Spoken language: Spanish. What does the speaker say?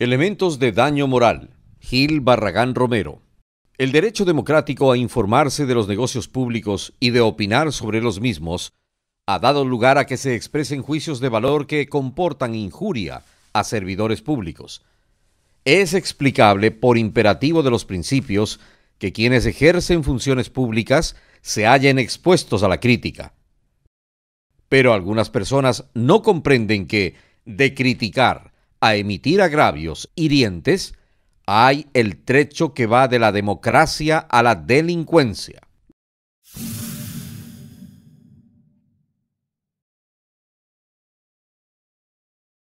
Elementos de daño moral. Gil Barragán Romero. El derecho democrático a informarse de los negocios públicos y de opinar sobre los mismos ha dado lugar a que se expresen juicios de valor que comportan injuria a servidores públicos. Es explicable por imperativo de los principios que quienes ejercen funciones públicas se hallen expuestos a la crítica. Pero algunas personas no comprenden que, de criticar, a emitir agravios hirientes, hay el trecho que va de la democracia a la delincuencia.